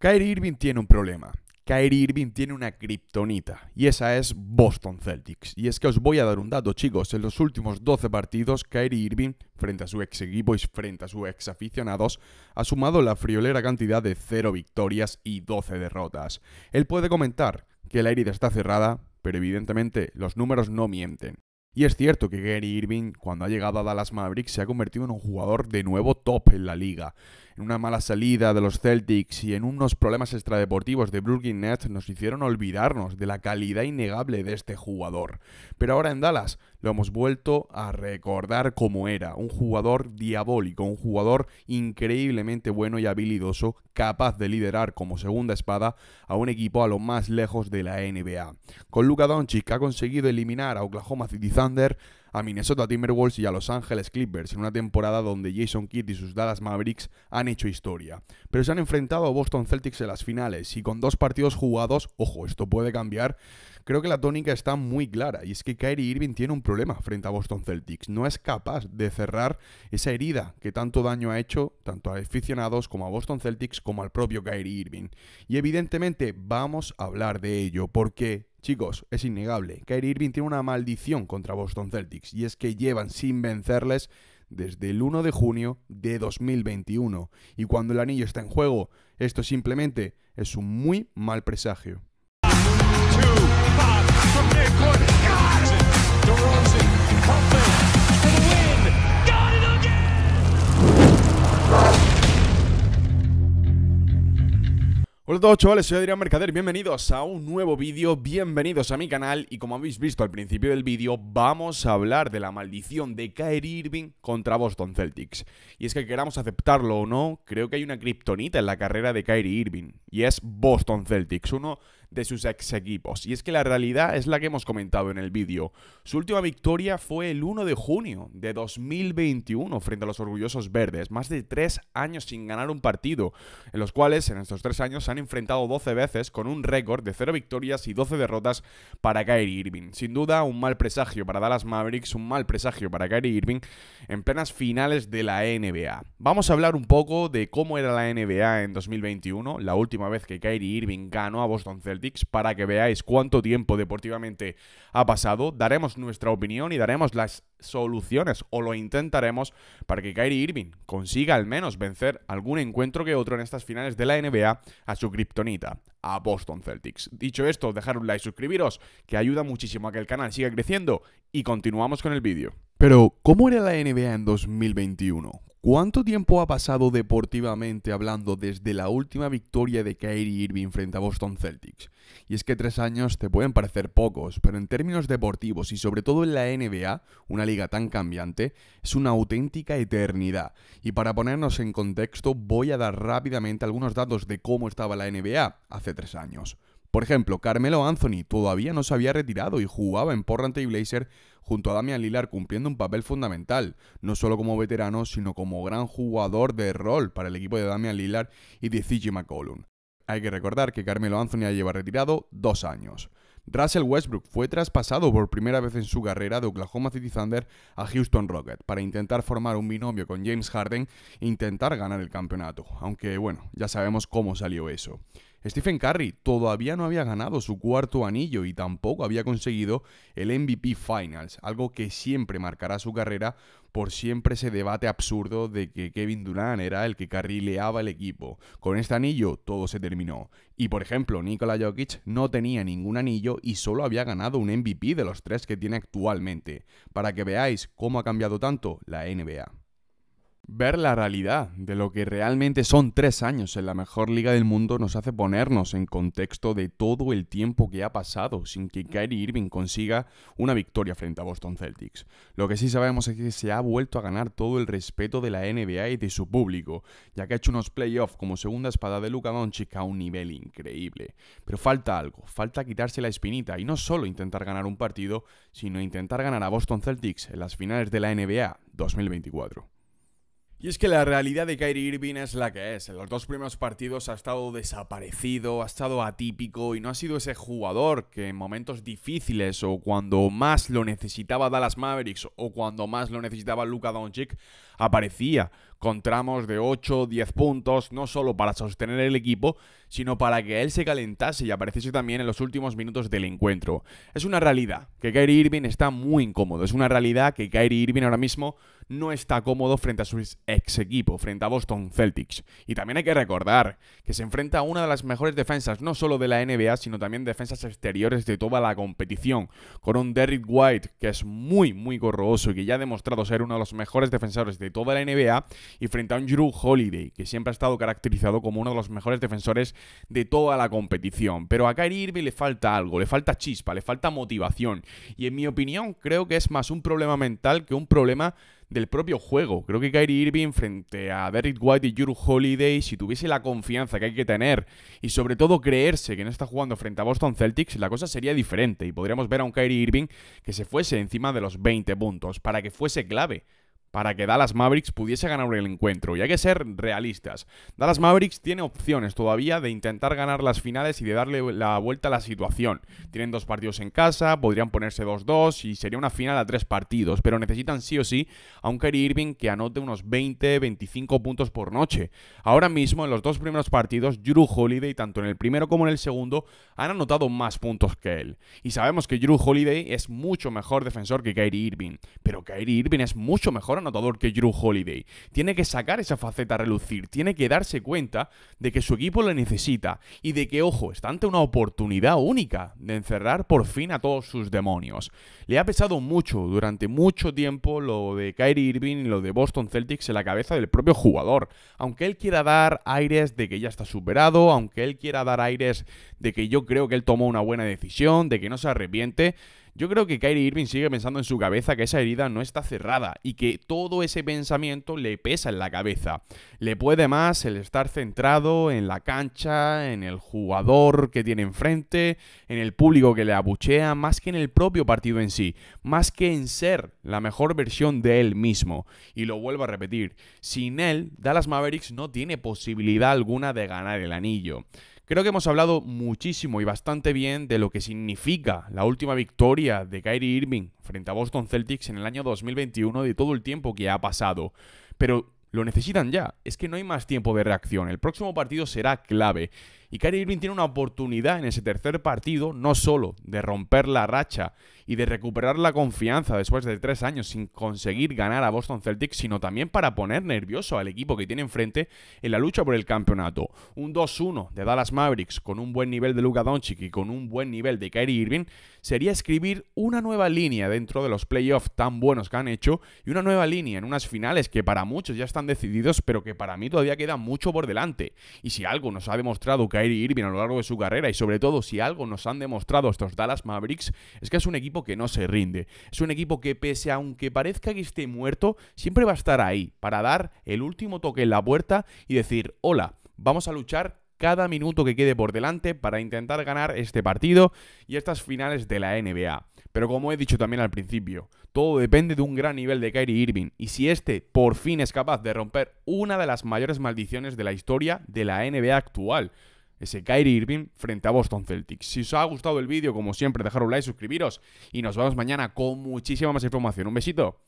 Kyrie Irving tiene un problema. Kyrie Irving tiene una kriptonita y esa es Boston Celtics. Y es que os voy a dar un dato, chicos. En los últimos 12 partidos, Kyrie Irving, frente a su ex equipo y frente a sus ex aficionados, ha sumado la friolera cantidad de 0 victorias y 12 derrotas. Él puede comentar que la herida está cerrada, pero evidentemente los números no mienten. Y es cierto que Gary Irving, cuando ha llegado a Dallas Mavericks, se ha convertido en un jugador de nuevo top en la liga en una mala salida de los Celtics y en unos problemas extradeportivos de Brooklyn Nets nos hicieron olvidarnos de la calidad innegable de este jugador. Pero ahora en Dallas lo hemos vuelto a recordar como era, un jugador diabólico, un jugador increíblemente bueno y habilidoso, capaz de liderar como segunda espada a un equipo a lo más lejos de la NBA. Con Luka Doncic ha conseguido eliminar a Oklahoma City Thunder a Minnesota Timberwolves y a Los Angeles Clippers en una temporada donde Jason Kidd y sus Dallas Mavericks han hecho historia. Pero se han enfrentado a Boston Celtics en las finales y con dos partidos jugados, ojo, esto puede cambiar, creo que la tónica está muy clara y es que Kyrie Irving tiene un problema frente a Boston Celtics. No es capaz de cerrar esa herida que tanto daño ha hecho tanto a aficionados como a Boston Celtics como al propio Kyrie Irving. Y evidentemente vamos a hablar de ello porque Chicos, es innegable. Kyrie Irving tiene una maldición contra Boston Celtics y es que llevan sin vencerles desde el 1 de junio de 2021. Y cuando el anillo está en juego, esto simplemente es un muy mal presagio. saludos chavales, soy Adrián Mercader, bienvenidos a un nuevo vídeo, bienvenidos a mi canal y como habéis visto al principio del vídeo vamos a hablar de la maldición de Kyrie Irving contra Boston Celtics. Y es que queramos aceptarlo o no, creo que hay una kriptonita en la carrera de Kyrie Irving y es Boston Celtics, uno de sus ex equipos. Y es que la realidad es la que hemos comentado en el vídeo. Su última victoria fue el 1 de junio de 2021 frente a los orgullosos verdes, más de tres años sin ganar un partido, en los cuales en estos tres años se han enfrentado 12 veces con un récord de 0 victorias y 12 derrotas para Kyrie Irving. Sin duda, un mal presagio para Dallas Mavericks, un mal presagio para Kyrie Irving en plenas finales de la NBA. Vamos a hablar un poco de cómo era la NBA en 2021, la última vez que Kyrie Irving ganó a Boston Celtics para que veáis cuánto tiempo deportivamente ha pasado. Daremos nuestra opinión y daremos las soluciones o lo intentaremos para que Kyrie Irving consiga al menos vencer algún encuentro que otro en estas finales de la NBA a su kriptonita, a Boston Celtics. Dicho esto, dejar un like, suscribiros, que ayuda muchísimo a que el canal siga creciendo y continuamos con el vídeo. Pero, ¿cómo era la NBA en 2021? ¿Cuánto tiempo ha pasado deportivamente hablando desde la última victoria de Kyrie Irving frente a Boston Celtics? Y es que tres años te pueden parecer pocos, pero en términos deportivos y sobre todo en la NBA, una liga tan cambiante, es una auténtica eternidad. Y para ponernos en contexto, voy a dar rápidamente algunos datos de cómo estaba la NBA hace tres años. Por ejemplo, Carmelo Anthony todavía no se había retirado y jugaba en Portland y Blazer junto a Damian Lillard cumpliendo un papel fundamental, no solo como veterano, sino como gran jugador de rol para el equipo de Damian Lillard y de CJ McCollum. Hay que recordar que Carmelo Anthony ya lleva retirado dos años. Russell Westbrook fue traspasado por primera vez en su carrera de Oklahoma City Thunder a Houston Rockets para intentar formar un binomio con James Harden e intentar ganar el campeonato, aunque bueno, ya sabemos cómo salió eso. Stephen Curry todavía no había ganado su cuarto anillo y tampoco había conseguido el MVP Finals, algo que siempre marcará su carrera por siempre ese debate absurdo de que Kevin Durant era el que carrileaba el equipo. Con este anillo todo se terminó. Y por ejemplo, Nikola Jokic no tenía ningún anillo y solo había ganado un MVP de los tres que tiene actualmente, para que veáis cómo ha cambiado tanto la NBA. Ver la realidad de lo que realmente son tres años en la mejor liga del mundo nos hace ponernos en contexto de todo el tiempo que ha pasado sin que Kyrie Irving consiga una victoria frente a Boston Celtics. Lo que sí sabemos es que se ha vuelto a ganar todo el respeto de la NBA y de su público, ya que ha hecho unos playoffs como segunda espada de Luka Doncic a un nivel increíble. Pero falta algo, falta quitarse la espinita y no solo intentar ganar un partido, sino intentar ganar a Boston Celtics en las finales de la NBA 2024. Y es que la realidad de Kyrie Irving es la que es. En los dos primeros partidos ha estado desaparecido, ha estado atípico y no ha sido ese jugador que en momentos difíciles o cuando más lo necesitaba Dallas Mavericks o cuando más lo necesitaba Luka Doncic aparecía con tramos de 8, 10 puntos, no solo para sostener el equipo, sino para que él se calentase y apareciese también en los últimos minutos del encuentro. Es una realidad que Kyrie Irving está muy incómodo, es una realidad que Kyrie Irving ahora mismo no está cómodo frente a su ex equipo, frente a Boston Celtics. Y también hay que recordar que se enfrenta a una de las mejores defensas, no solo de la NBA, sino también defensas exteriores de toda la competición, con un Derrick White que es muy, muy corroso y que ya ha demostrado ser uno de los mejores defensores de toda la NBA, y frente a un Drew Holiday, que siempre ha estado caracterizado como uno de los mejores defensores de toda la competición. Pero a Kyrie Irving le falta algo, le falta chispa, le falta motivación. Y en mi opinión, creo que es más un problema mental que un problema del propio juego. Creo que Kyrie Irving frente a Derrick White y Drew Holiday, si tuviese la confianza que hay que tener y sobre todo creerse que no está jugando frente a Boston Celtics, la cosa sería diferente y podríamos ver a un Kyrie Irving que se fuese encima de los 20 puntos para que fuese clave para que Dallas Mavericks pudiese ganar el encuentro. Y hay que ser realistas. Dallas Mavericks tiene opciones todavía de intentar ganar las finales y de darle la vuelta a la situación. Tienen dos partidos en casa, podrían ponerse 2-2 y sería una final a tres partidos. Pero necesitan sí o sí a un Kyrie Irving que anote unos 20-25 puntos por noche. Ahora mismo, en los dos primeros partidos, Drew Holiday, tanto en el primero como en el segundo, han anotado más puntos que él. Y sabemos que Drew Holiday es mucho mejor defensor que Kyrie Irving. Pero Kyrie Irving es mucho mejor anotador que Drew Holiday. Tiene que sacar esa faceta a relucir, tiene que darse cuenta de que su equipo le necesita y de que, ojo, está ante una oportunidad única de encerrar por fin a todos sus demonios. Le ha pesado mucho, durante mucho tiempo, lo de Kyrie Irving y lo de Boston Celtics en la cabeza del propio jugador. Aunque él quiera dar aires de que ya está superado, aunque él quiera dar aires de que yo creo que él tomó una buena decisión, de que no se arrepiente, yo creo que Kyrie Irving sigue pensando en su cabeza que esa herida no está cerrada y que todo ese pensamiento le pesa en la cabeza. Le puede más el estar centrado en la cancha, en el jugador que tiene enfrente, en el público que le abuchea, más que en el propio partido en sí, más que en ser la mejor versión de él mismo. Y lo vuelvo a repetir, sin él, Dallas Mavericks no tiene posibilidad alguna de ganar el anillo. Creo que hemos hablado muchísimo y bastante bien de lo que significa la última victoria de Kyrie Irving frente a Boston Celtics en el año 2021 de todo el tiempo que ha pasado. Pero lo necesitan ya, es que no hay más tiempo de reacción, el próximo partido será clave y Kyrie Irving tiene una oportunidad en ese tercer partido, no solo de romper la racha y de recuperar la confianza después de tres años sin conseguir ganar a Boston Celtics, sino también para poner nervioso al equipo que tiene enfrente en la lucha por el campeonato. Un 2-1 de Dallas Mavericks con un buen nivel de Luka Doncic y con un buen nivel de Kyrie Irving sería escribir una nueva línea dentro de los playoffs tan buenos que han hecho y una nueva línea en unas finales que para muchos ya están decididos, pero que para mí todavía queda mucho por delante. Y si algo nos ha demostrado que Kyrie Irving a lo largo de su carrera y sobre todo si algo nos han demostrado estos Dallas Mavericks es que es un equipo que no se rinde. Es un equipo que pese a aunque parezca que esté muerto, siempre va a estar ahí para dar el último toque en la puerta y decir, hola, vamos a luchar cada minuto que quede por delante para intentar ganar este partido y estas finales de la NBA. Pero como he dicho también al principio, todo depende de un gran nivel de Kyrie Irving y si este por fin es capaz de romper una de las mayores maldiciones de la historia de la NBA actual, ese Kyrie Irving frente a Boston Celtics. Si os ha gustado el vídeo, como siempre, dejar un like, suscribiros y nos vemos mañana con muchísima más información. Un besito.